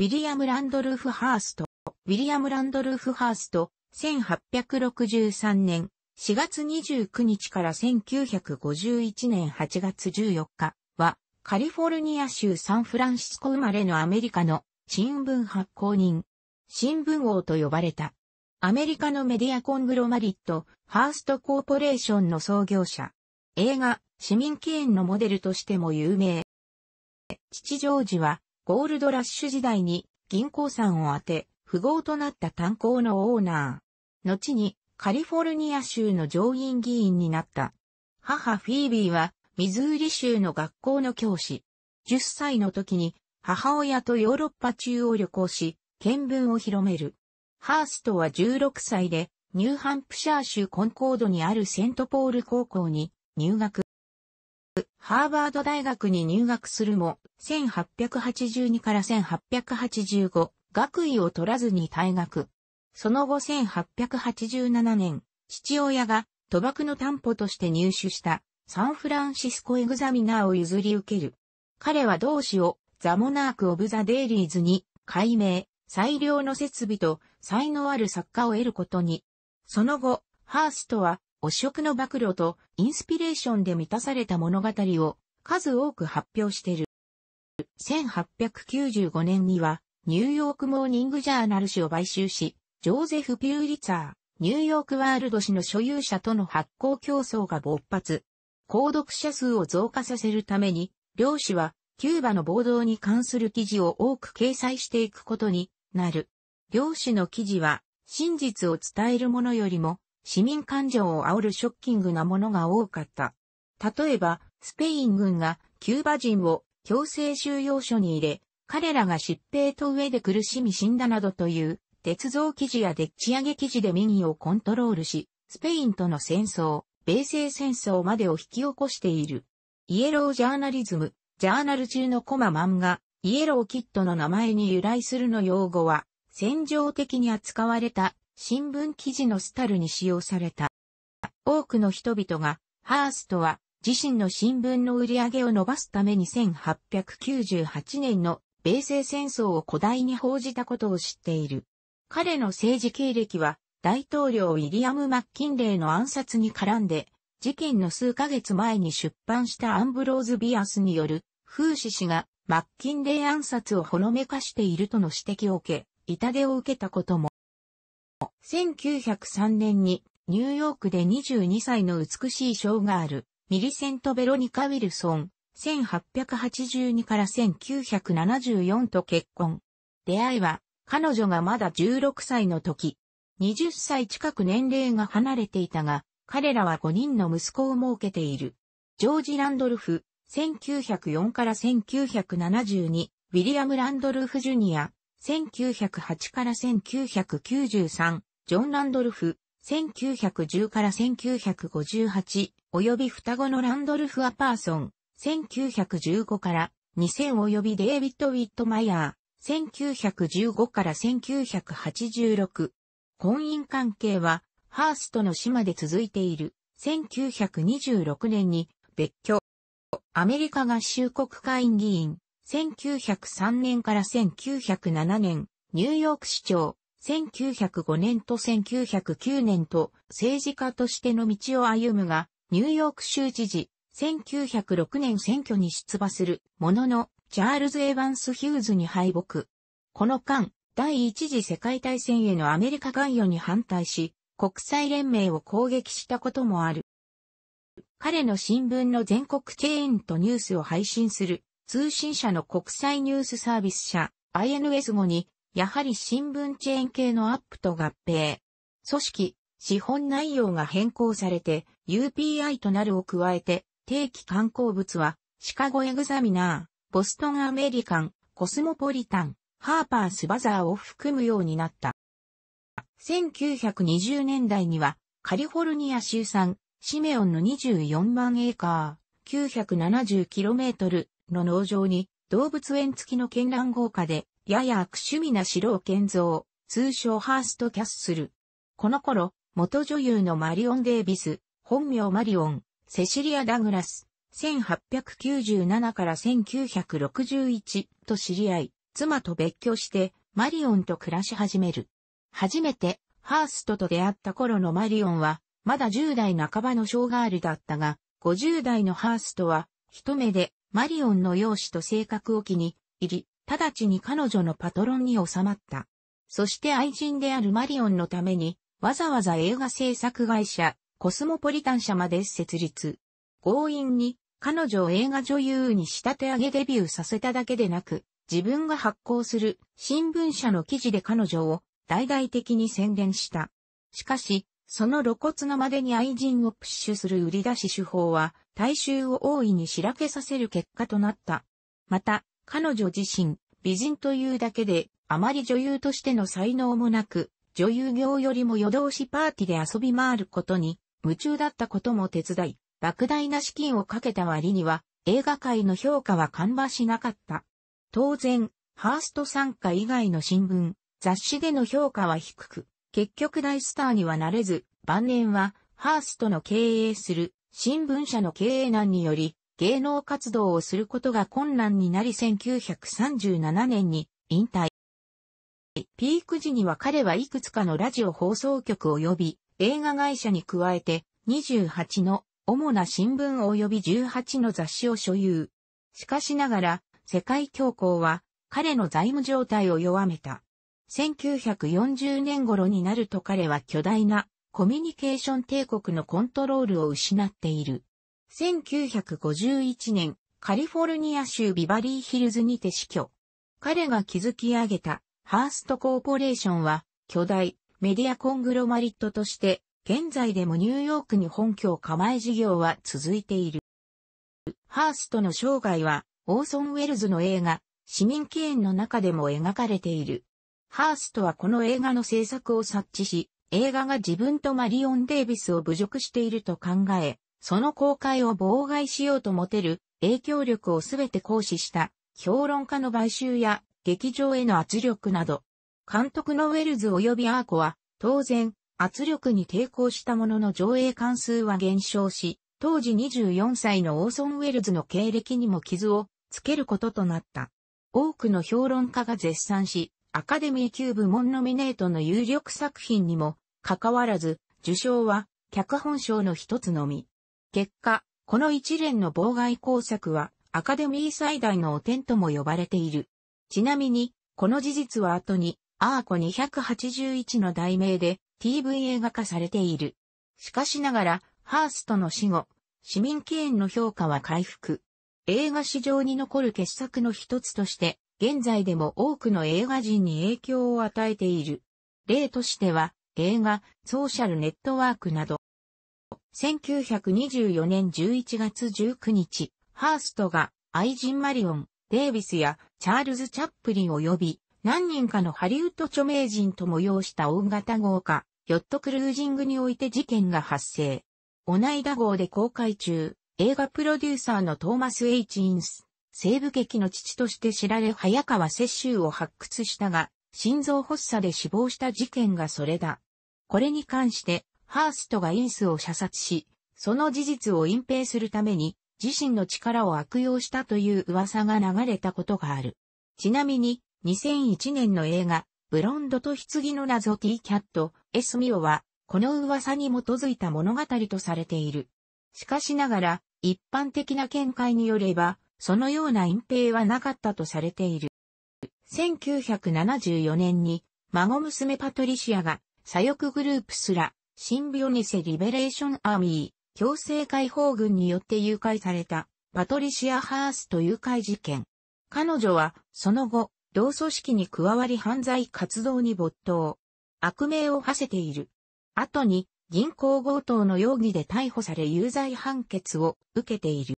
ウィリアム・ランドルフ・ハースト。ウィリアム・ランドルフ・ハースト、1863年4月29日から1951年8月14日は、カリフォルニア州サンフランシスコ生まれのアメリカの新聞発行人、新聞王と呼ばれた。アメリカのメディアコングロマリット、ハーストコーポレーションの創業者。映画、市民記念のモデルとしても有名。父ジョージは、ゴールドラッシュ時代に銀行さんを当て、富豪となった炭鉱のオーナー。後にカリフォルニア州の上院議員になった。母フィービーはミズーリ州の学校の教師。10歳の時に母親とヨーロッパ中を旅行し、見聞を広める。ハーストは16歳でニューハンプシャー州コンコードにあるセントポール高校に入学。ハーバード大学に入学するも、1882から1885、学位を取らずに退学。その後1887年、父親が賭博の担保として入手したサンフランシスコエグザミナーを譲り受ける。彼は同志をザ・モナーク・オブ・ザ・デイリーズに改名、最良の設備と才能ある作家を得ることに。その後、ハーストは汚職の暴露とインスピレーションで満たされた物語を数多く発表している。1895年には、ニューヨークモーニングジャーナル誌を買収し、ジョーゼフ・ピューリツァー、ニューヨークワールド誌の所有者との発行競争が勃発。購読者数を増加させるために、両氏は、キューバの暴動に関する記事を多く掲載していくことになる。両氏の記事は、真実を伝えるものよりも、市民感情を煽るショッキングなものが多かった。例えば、スペイン軍がキューバ人を強制収容所に入れ、彼らが疾病と上で苦しみ死んだなどという、鉄道記事やでっち上げ記事で民意をコントロールし、スペインとの戦争、米西戦争までを引き起こしている。イエロージャーナリズム、ジャーナル中のコマ漫画、イエローキットの名前に由来するの用語は、戦場的に扱われた新聞記事のスタルに使用された。多くの人々が、ハーストは自身の新聞の売り上げを伸ばすために1898年の米西戦争を古代に報じたことを知っている。彼の政治経歴は、大統領ウィリアム・マッキンレイの暗殺に絡んで、事件の数ヶ月前に出版したアンブローズ・ビアスによる、フーシ氏がマッキンレイ暗殺をほのめかしているとの指摘を受け、痛手を受けたことも、1903年にニューヨークで22歳の美しいショーガール、ミリセント・ベロニカ・ウィルソン、1882から1974と結婚。出会いは、彼女がまだ16歳の時、20歳近く年齢が離れていたが、彼らは5人の息子を設けている。ジョージ・ランドルフ、1904から1972、ウィリアム・ランドルフ・ジュニア、1908から1993、ジョン・ランドルフ、1910から1958、及び双子のランドルフ・アパーソン、1915から2000及びデイビッド・ウィット・マイヤー、1915から1986。婚姻関係は、ハーストの島で続いている。1926年に別居。アメリカ合衆国会議員、1903年から1907年、ニューヨーク市長、1905年と1909年と政治家としての道を歩むが、ニューヨーク州知事、1906年選挙に出馬するものの、チャールズ・エヴァンス・ヒューズに敗北。この間、第一次世界大戦へのアメリカ関与に反対し、国際連盟を攻撃したこともある。彼の新聞の全国チェーンとニュースを配信する通信社の国際ニュースサービス社 INS 後に、やはり新聞チェーン系のアップと合併。組織、資本内容が変更されて UPI となるを加えて、定期観光物は、シカゴエグザミナー、ボストンアメリカン、コスモポリタン、ハーパースバザーを含むようになった。1920年代には、カリフォルニア州産、シメオンの24万エーカー、970km、の農場に動物園付きの絢爛豪華で、やや悪趣味な城を建造、通称ハーストキャッスル。この頃、元女優のマリオン・デイビス、本名マリオン、セシリア・ダグラス、1897から1961と知り合い、妻と別居してマリオンと暮らし始める。初めてハーストと出会った頃のマリオンは、まだ10代半ばのショーガールだったが、50代のハーストは、一目でマリオンの容姿と性格を気に入り、直ちに彼女のパトロンに収まった。そして愛人であるマリオンのために、わざわざ映画制作会社、コスモポリタン社まで設立。強引に、彼女を映画女優に仕立て上げデビューさせただけでなく、自分が発行する新聞社の記事で彼女を大々的に宣伝した。しかし、その露骨なまでに愛人をプッシュする売り出し手法は、大衆を大いにしらけさせる結果となった。また、彼女自身、美人というだけで、あまり女優としての才能もなく、女優業よりも夜通しパーティーで遊び回ることに、夢中だったことも手伝い、莫大な資金をかけた割には、映画界の評価は看板しなかった。当然、ハースト参加以外の新聞、雑誌での評価は低く、結局大スターにはなれず、晩年は、ハーストの経営する新聞社の経営難により、芸能活動をすることが困難になり1937年に引退。ピーク時には彼はいくつかのラジオ放送局及び映画会社に加えて28の主な新聞及び18の雑誌を所有。しかしながら世界恐慌は彼の財務状態を弱めた。1940年頃になると彼は巨大なコミュニケーション帝国のコントロールを失っている。1951年、カリフォルニア州ビバリーヒルズにて死去。彼が築き上げたハーストコーポレーションは巨大メディアコングロマリットとして現在でもニューヨークに本拠を構え事業は続いている。ハーストの生涯はオーソン・ウェルズの映画市民記念の中でも描かれている。ハーストはこの映画の制作を察知し、映画が自分とマリオン・デイビスを侮辱していると考え、その公開を妨害しようと持てる影響力をすべて行使した評論家の買収や劇場への圧力など、監督のウェルズ及びアーコは当然圧力に抵抗したものの上映関数は減少し、当時24歳のオーソン・ウェルズの経歴にも傷をつけることとなった。多くの評論家が絶賛し、アカデミー級部門ノミネートの有力作品にも、かかわらず、受賞は、脚本賞の一つのみ。結果、この一連の妨害工作は、アカデミー最大の汚点とも呼ばれている。ちなみに、この事実は後に、アーコ281の題名で TV 映画化されている。しかしながら、ハーストの死後、市民敬遠の評価は回復。映画史上に残る傑作の一つとして、現在でも多くの映画人に影響を与えている。例としては、映画、ソーシャルネットワークなど。1924年11月19日、ハーストが愛人マリオン、デイビスやチャールズ・チャップリン及び何人かのハリウッド著名人と催した大型豪華、ヨットクルージングにおいて事件が発生。オナイダ号で公開中、映画プロデューサーのトーマス・エイチ・インス西部劇の父として知られ早川雪舟を発掘したが、心臓発作で死亡した事件がそれだ。これに関して、ハーストがインスを射殺し、その事実を隠蔽するために、自身の力を悪用したという噂が流れたことがある。ちなみに、2001年の映画、ブロンドと棺の謎ティーキャット、エスミオは、この噂に基づいた物語とされている。しかしながら、一般的な見解によれば、そのような隠蔽はなかったとされている。1974年に、孫娘パトリシアが、左翼グループすら、シンビオニセ・リベレーション・アーミー、強制解放軍によって誘拐された、パトリシア・ハースと誘拐事件。彼女は、その後、同組織に加わり犯罪活動に没頭。悪名を馳せている。後に、銀行強盗の容疑で逮捕され有罪判決を受けている。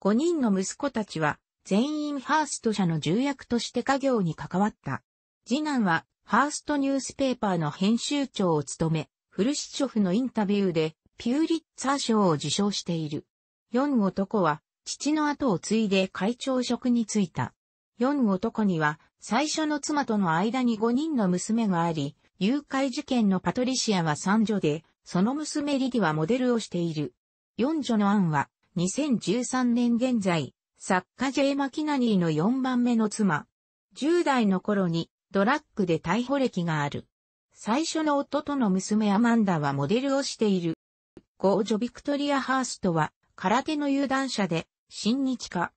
5人の息子たちは全員ファースト社の重役として家業に関わった。次男はファーストニュースペーパーの編集長を務め、フルシチョフのインタビューでピューリッツァー賞を受賞している。4男は父の後を継いで会長職に就いた。4男には最初の妻との間に5人の娘があり、誘拐事件のパトリシアは三女で、その娘リディはモデルをしている。四女のアンは、2013年現在、作家 J. マキナニーの4番目の妻。10代の頃にドラッグで逮捕歴がある。最初の夫との娘アマンダはモデルをしている。ゴージョ・ビクトリア・ハーストは空手の有段者で新日家。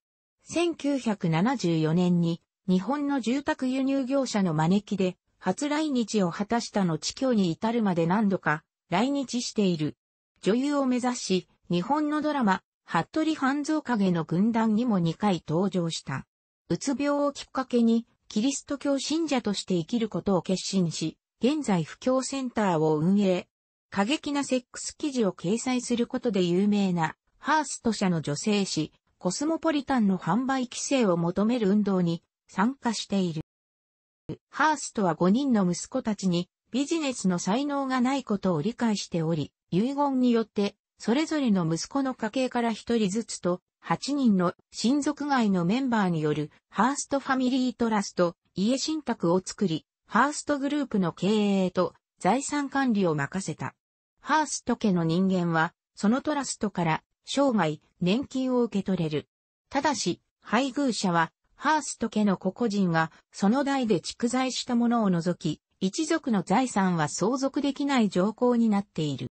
1974年に日本の住宅輸入業者の招きで初来日を果たした後今日に至るまで何度か来日している。女優を目指し、日本のドラマ、服部半蔵影の軍団にも2回登場した。うつ病をきっかけに、キリスト教信者として生きることを決心し、現在布教センターを運営。過激なセックス記事を掲載することで有名な、ハースト社の女性誌、コスモポリタンの販売規制を求める運動に参加している。ハーストは5人の息子たちにビジネスの才能がないことを理解しており、遺言によってそれぞれの息子の家系から一人ずつと、8人の親族外のメンバーによるハーストファミリートラスト、家信託を作り、ハーストグループの経営と財産管理を任せた。ハースト家の人間は、そのトラストから生涯年金を受け取れる。ただし、配偶者は、ハースト家の個々人がその代で蓄財したものを除き、一族の財産は相続できない条項になっている。